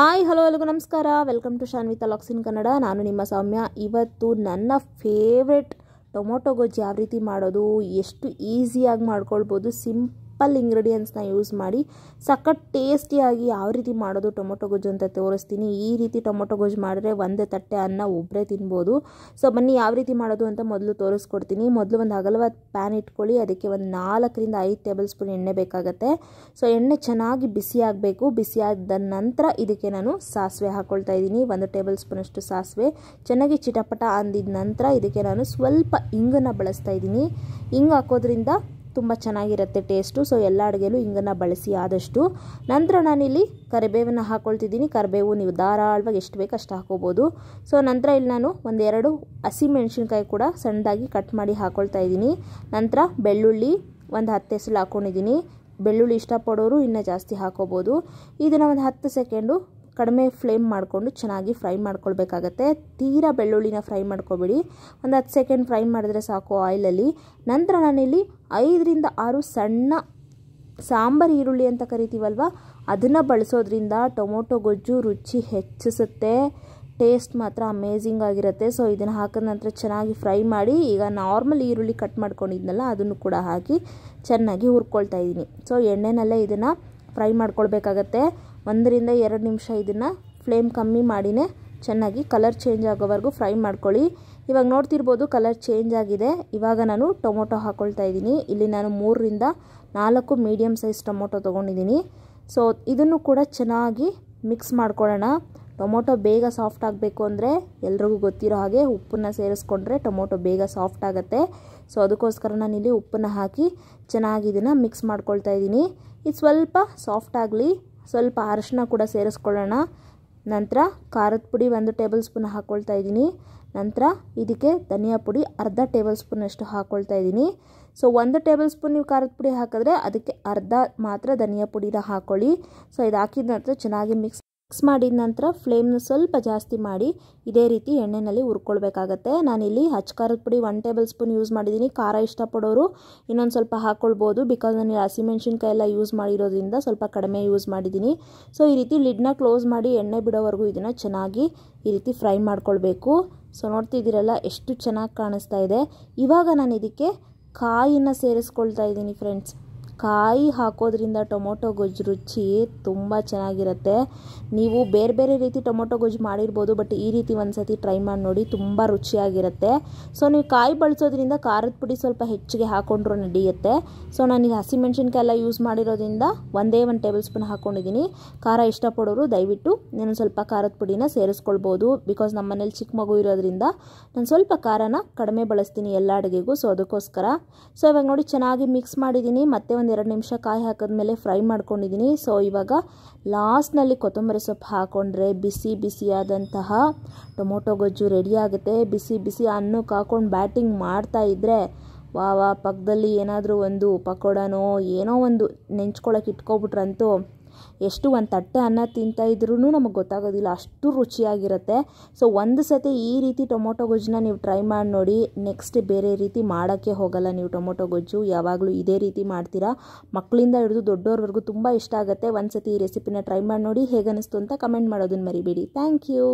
hi hello ಎಲ್ಲರಿಗೂ ನಮಸ್ಕಾರ welcome to Shanvitha ಲಾಕ್ಸಿನ್ ಕನ್ನಡ ನಾನು ನಿಮ್ಮ ಸೌಮ್ಯ ಇವತ್ತು ನನ್ನ ಫೇವ್ರೆಟ್ ಟೊಮೊಟೊ ಗೊಜ್ಜು ಯಾವ ರೀತಿ ಮಾಡೋದು ಎಷ್ಟು ಈಸಿಯಾಗಿ ಮಾಡ್ಕೊಳ್ಬೋದು ಸಿಂಪ್ ಸಿಂಪಲ್ ಇಂಗ್ರೀಡಿಯೆಂಟ್ಸ್ನ ಯೂಸ್ ಮಾಡಿ ಸಖತ್ ಟೇಸ್ಟಿಯಾಗಿ ಯಾವ ರೀತಿ ಮಾಡೋದು ಟೊಮೊಟೊ ಗೊಜ್ಜು ಅಂತ ತೋರಿಸ್ತೀನಿ ಈ ರೀತಿ ಟೊಮೊಟೊ ಗೊಜ್ಜು ಮಾಡಿದ್ರೆ ಒಂದೇ ತಟ್ಟೆ ಅನ್ನ ಒಬ್ಬರೇ ತಿನ್ಬೋದು ಸೊ ಬನ್ನಿ ಯಾವ ರೀತಿ ಮಾಡೋದು ಅಂತ ಮೊದಲು ತೋರಿಸ್ಕೊಡ್ತೀನಿ ಮೊದಲು ಒಂದು ಅಗಲವಾದ ಪ್ಯಾನ್ ಇಟ್ಕೊಳ್ಳಿ ಅದಕ್ಕೆ ಒಂದು ನಾಲ್ಕರಿಂದ ಐದು ಟೇಬಲ್ ಸ್ಪೂನ್ ಎಣ್ಣೆ ಬೇಕಾಗುತ್ತೆ ಸೊ ಎಣ್ಣೆ ಚೆನ್ನಾಗಿ ಬಿಸಿ ಆಗಬೇಕು ಬಿಸಿ ನಂತರ ಇದಕ್ಕೆ ನಾನು ಸಾಸಿವೆ ಹಾಕ್ಕೊಳ್ತಾ ಇದ್ದೀನಿ ಒಂದು ಟೇಬಲ್ ಸ್ಪೂನಷ್ಟು ಸಾಸಿವೆ ಚೆನ್ನಾಗಿ ಚಿಟಪಟ ಅಂದಿದ ನಂತರ ಇದಕ್ಕೆ ನಾನು ಸ್ವಲ್ಪ ಇಂಗನ್ನು ಬಳಸ್ತಾ ಇದ್ದೀನಿ ಹಿಂಗೆ ಹಾಕೋದ್ರಿಂದ ತುಂಬ ಚೆನ್ನಾಗಿರುತ್ತೆ ಟೇಸ್ಟು ಸೊ ಎಲ್ಲ ಅಡುಗೆಲೂ ಹಿಂಗನ್ನು ಬಳಸಿ ಆದಷ್ಟು ನಂತರ ನಾನಿಲ್ಲಿ ಕರಿಬೇವನ್ನ ಹಾಕ್ಕೊಳ್ತಿದ್ದೀನಿ ಕರಿಬೇವು ನೀವು ಧಾರಾಳವಾಗಿ ಎಷ್ಟು ಬೇಕು ಅಷ್ಟು ಹಾಕೋಬೋದು ಸೊ ನಂತರ ಇಲ್ಲಿ ನಾನು ಒಂದೆರಡು ಹಸಿ ಮೆಣಸಿನ್ಕಾಯಿ ಕೂಡ ಸಣ್ಣದಾಗಿ ಕಟ್ ಮಾಡಿ ಹಾಕ್ಕೊಳ್ತಾ ಇದ್ದೀನಿ ನಂತರ ಬೆಳ್ಳುಳ್ಳಿ ಒಂದು ಹತ್ತು ಹೆಸಲು ಹಾಕ್ಕೊಂಡಿದ್ದೀನಿ ಬೆಳ್ಳುಳ್ಳಿ ಇಷ್ಟಪಡೋರು ಇನ್ನೂ ಜಾಸ್ತಿ ಹಾಕೋಬೋದು ಇದನ್ನು ಒಂದು ಹತ್ತು ಸೆಕೆಂಡು ಕಡಿಮೆ ಫ್ಲೇಮ್ ಮಾಡಿಕೊಂಡು ಚೆನ್ನಾಗಿ ಫ್ರೈ ಮಾಡ್ಕೊಳ್ಬೇಕಾಗತ್ತೆ ತೀರಾ ಬೆಳ್ಳುಳ್ಳಿನ ಫ್ರೈ ಮಾಡ್ಕೊಬಿಡಿ ಒಂದು ಹತ್ತು ಸೆಕೆಂಡ್ ಫ್ರೈ ಮಾಡಿದ್ರೆ ಸಾಕು ಆಯಿಲಲ್ಲಿ ನಂತರ ನಾನಿಲ್ಲಿ ಐದರಿಂದ ಆರು ಸಣ್ಣ ಸಾಂಬಾರು ಈರುಳ್ಳಿ ಅಂತ ಕರಿತೀವಲ್ವ ಅದನ್ನು ಬಳಸೋದ್ರಿಂದ ಟೊಮೊಟೊ ಗೊಜ್ಜು ರುಚಿ ಹೆಚ್ಚಿಸುತ್ತೆ ಟೇಸ್ಟ್ ಮಾತ್ರ ಅಮೇಝಿಂಗ್ ಆಗಿರುತ್ತೆ ಸೊ ಇದನ್ನು ಹಾಕಿದ ನಂತರ ಚೆನ್ನಾಗಿ ಫ್ರೈ ಮಾಡಿ ಈಗ ನಾರ್ಮಲ್ ಈರುಳ್ಳಿ ಕಟ್ ಮಾಡ್ಕೊಂಡಿದ್ನಲ್ಲ ಅದನ್ನು ಕೂಡ ಹಾಕಿ ಚೆನ್ನಾಗಿ ಹುರ್ಕೊಳ್ತಾ ಇದ್ದೀನಿ ಸೊ ಎಣ್ಣೆನಲ್ಲೇ ಇದನ್ನು ಫ್ರೈ ಮಾಡ್ಕೊಳ್ಬೇಕಾಗತ್ತೆ ಒಂದರಿಂದ ಎರಡು ನಿಮಿಷ ಇದನ್ನು ಫ್ಲೇಮ್ ಕಮ್ಮಿ ಮಾಡಿನೇ ಚೆನ್ನಾಗಿ ಕಲರ್ ಚೇಂಜ್ ಆಗೋವರೆಗೂ ಫ್ರೈ ಮಾಡ್ಕೊಳ್ಳಿ ಇವಾಗ ನೋಡ್ತಿರ್ಬೋದು ಕಲರ್ ಚೇಂಜ್ ಆಗಿದೆ ಇವಾಗ ನಾನು ಟೊಮೊಟೊ ಹಾಕ್ಕೊಳ್ತಾ ಇದ್ದೀನಿ ಇಲ್ಲಿ ನಾನು ಮೂರರಿಂದ ನಾಲ್ಕು ಮೀಡಿಯಮ್ ಸೈಜ್ ಟೊಮೊಟೊ ತೊಗೊಂಡಿದ್ದೀನಿ ಸೊ ಇದನ್ನು ಕೂಡ ಚೆನ್ನಾಗಿ ಮಿಕ್ಸ್ ಮಾಡ್ಕೊಳ್ಳೋಣ ಟೊಮೊಟೊ ಬೇಗ ಸಾಫ್ಟ್ ಆಗಬೇಕು ಅಂದರೆ ಎಲ್ರಿಗೂ ಗೊತ್ತಿರೋ ಹಾಗೆ ಉಪ್ಪನ್ನು ಸೇರಿಸ್ಕೊಂಡ್ರೆ ಟೊಮೊಟೊ ಬೇಗ ಸಾಫ್ಟ್ ಆಗುತ್ತೆ ಸೊ ಅದಕ್ಕೋಸ್ಕರ ನಾನು ಇಲ್ಲಿ ಉಪ್ಪನ್ನು ಹಾಕಿ ಚೆನ್ನಾಗಿ ಇದನ್ನು ಮಿಕ್ಸ್ ಮಾಡ್ಕೊಳ್ತಾ ಇದ್ದೀನಿ ಇದು ಸ್ವಲ್ಪ ಸಾಫ್ಟ್ ಆಗಲಿ ಸ್ವಲ್ಪ ಅರಶಿನ ಕೂಡ ಸೇರಿಸ್ಕೊಳ್ಳೋಣ ನಂತರ ಖಾರದ ಪುಡಿ ಒಂದು ಟೇಬಲ್ ಸ್ಪೂನ್ ಹಾಕ್ಕೊಳ್ತಾ ಇದ್ದೀನಿ ನಂತರ ಇದಕ್ಕೆ ಧನಿಯಾ ಪುಡಿ ಅರ್ಧ ಟೇಬಲ್ ಸ್ಪೂನಷ್ಟು ಹಾಕ್ಕೊಳ್ತಾ ಇದ್ದೀನಿ ಸೊ ಒಂದು ಟೇಬಲ್ ಸ್ಪೂನ್ ನೀವು ಖಾರದ ಪುಡಿ ಹಾಕಿದ್ರೆ ಅದಕ್ಕೆ ಅರ್ಧ ಮಾತ್ರ ಧನಿಯಾ ಪುಡಿನ ಹಾಕ್ಕೊಳ್ಳಿ ಸೊ ಇದು ಹಾಕಿದ ನಂತರ ಚೆನ್ನಾಗಿ ಮಿಕ್ಸ್ ಮಿಕ್ಸ್ ಮಾಡಿದ ನಂತರ ಫ್ಲೇಮ್ನ ಸ್ವಲ್ಪ ಜಾಸ್ತಿ ಮಾಡಿ ಇದೇ ರೀತಿ ಎಣ್ಣೆಯಲ್ಲಿ ಹುರ್ಕೊಳ್ಬೇಕಾಗತ್ತೆ ನಾನಿಲ್ಲಿ ಖಾರದ ಪುಡಿ ಒನ್ ಟೇಬಲ್ ಸ್ಪೂನ್ ಯೂಸ್ ಮಾಡಿದ್ದೀನಿ ಖಾರ ಇಷ್ಟಪಡೋರು ಇನ್ನೊಂದು ಸ್ವಲ್ಪ ಹಾಕ್ಕೊಳ್ಬೋದು ಬಿಕಾಸ್ ನಾನು ಹಸಿಮೆಣ್ಸಿನ್ಕಾಯಿ ಎಲ್ಲ ಯೂಸ್ ಮಾಡಿರೋದ್ರಿಂದ ಸ್ವಲ್ಪ ಕಡಿಮೆ ಯೂಸ್ ಮಾಡಿದ್ದೀನಿ ಸೊ ಈ ರೀತಿ ಲಿಡ್ನ ಕ್ಲೋಸ್ ಮಾಡಿ ಎಣ್ಣೆ ಬಿಡೋವರೆಗೂ ಇದನ್ನು ಚೆನ್ನಾಗಿ ಈ ರೀತಿ ಫ್ರೈ ಮಾಡ್ಕೊಳ್ಬೇಕು ಸೊ ನೋಡ್ತಿದ್ದೀರಲ್ಲ ಎಷ್ಟು ಚೆನ್ನಾಗಿ ಕಾಣಿಸ್ತಾ ಇದೆ ಇವಾಗ ನಾನು ಇದಕ್ಕೆ ಕಾಯಿನ ಸೇರಿಸ್ಕೊಳ್ತಾ ಇದ್ದೀನಿ ಫ್ರೆಂಡ್ಸ್ ಕಾಯಿ ಹಾಕೋದ್ರಿಂದ ಟೊಮೊಟೊ ಗೊಜ್ಜು ರುಚಿ ತುಂಬ ಚೆನ್ನಾಗಿರುತ್ತೆ ನೀವು ಬೇರೆ ಬೇರೆ ರೀತಿ ಟೊಮೊಟೊ ಗೊಜ್ಜು ಮಾಡಿರ್ಬೋದು ಬಟ್ ಈ ರೀತಿ ಒಂದು ಸತಿ ಟ್ರೈ ಮಾಡಿ ನೋಡಿ ತುಂಬ ರುಚಿಯಾಗಿರುತ್ತೆ ಸೊ ನೀವು ಕಾಯಿ ಬಳಸೋದ್ರಿಂದ ಖಾರದ ಪುಡಿ ಸ್ವಲ್ಪ ಹೆಚ್ಚಿಗೆ ಹಾಕೊಂಡ್ರೂ ನಡೆಯುತ್ತೆ ಸೊ ನಾನು ಈಗ ಹಸಿಮೆಣ್ಸಿನ್ಕಾಯಿ ಎಲ್ಲ ಯೂಸ್ ಮಾಡಿರೋದ್ರಿಂದ ಒಂದೇ ಒಂದು ಟೇಬಲ್ ಸ್ಪೂನ್ ಹಾಕ್ಕೊಂಡಿದ್ದೀನಿ ಖಾರ ಇಷ್ಟಪಡೋರು ದಯವಿಟ್ಟು ನಾನು ಸ್ವಲ್ಪ ಖಾರದ ಪುಡಿನ ಸೇರಿಸ್ಕೊಳ್ಬೋದು ಬಿಕಾಸ್ ನಮ್ಮ ಮನೇಲಿ ಚಿಕ್ಕ ಮಗು ಇರೋದ್ರಿಂದ ನಾನು ಸ್ವಲ್ಪ ಖಾರನ ಕಡಿಮೆ ಬಳಸ್ತೀನಿ ಎಲ್ಲ ಅಡುಗೆಗೂ ಸೊ ಅದಕ್ಕೋಸ್ಕರ ಸೊ ಇವಾಗ ನೋಡಿ ಚೆನ್ನಾಗಿ ಮಿಕ್ಸ್ ಮಾಡಿದ್ದೀನಿ ಮತ್ತೆ ಒಂದು ಎರಡು ನಿಮಿಷ ಕಾಯಿ ಹಾಕಿದ್ಮೇಲೆ ಫ್ರೈ ಮಾಡ್ಕೊಂಡಿದ್ದೀನಿ ಸೊ ಇವಾಗ ಲಾಸ್ಟ್ನಲ್ಲಿ ಕೊತ್ತಂಬರಿ ಸೊಪ್ಪು ಹಾಕ್ಕೊಂಡ್ರೆ ಬಿಸಿ ಬಿಸಿಯಾದಂತಹ ಟೊಮೊಟೊ ಗೊಜ್ಜು ರೆಡಿ ಆಗುತ್ತೆ ಬಿಸಿ ಬಿಸಿ ಅನ್ನಕ್ಕೆ ಹಾಕ್ಕೊಂಡು ಬ್ಯಾಟಿಂಗ್ ಮಾಡ್ತಾ ಇದ್ದರೆ ವಾ ಪಕ್ಕದಲ್ಲಿ ಏನಾದರೂ ಒಂದು ಪಕೋಡನೋ ಏನೋ ಒಂದು ನೆಂಚ್ಕೊಳ್ಳೋಕೆ ಇಟ್ಕೊಬಿಟ್ರಂತೂ ಎಷ್ಟು ಒಂದು ತಟ್ಟೆ ಅನ್ನ ತಿಂತಾ ಇದ್ರೂ ನಮಗೆ ಗೊತ್ತಾಗೋದಿಲ್ಲ ಅಷ್ಟು ರುಚಿಯಾಗಿರುತ್ತೆ ಸೊ ಒಂದು ಸತಿ ಈ ರೀತಿ ಟೊಮೊಟೊ ಗೊಜ್ಜನ್ನ ನೀವು ಟ್ರೈ ಮಾಡಿ ನೋಡಿ ನೆಕ್ಸ್ಟ್ ಬೇರೆ ರೀತಿ ಮಾಡೋಕ್ಕೆ ಹೋಗಲ್ಲ ನೀವು ಟೊಮೊಟೊ ಗೊಜ್ಜು ಯಾವಾಗಲೂ ಇದೇ ರೀತಿ ಮಾಡ್ತೀರಾ ಮಕ್ಕಳಿಂದ ಹಿಡಿದು ದೊಡ್ಡೋರ್ವರೆಗೂ ತುಂಬ ಇಷ್ಟ ಆಗುತ್ತೆ ಒಂದು ಸತಿ ಈ ರೆಸಿಪಿನ ಟ್ರೈ ಮಾಡಿ ನೋಡಿ ಹೇಗನ್ನಿಸ್ತು ಅಂತ ಕಮೆಂಟ್ ಮಾಡೋದನ್ನು ಮರಿಬೇಡಿ ಥ್ಯಾಂಕ್ ಯು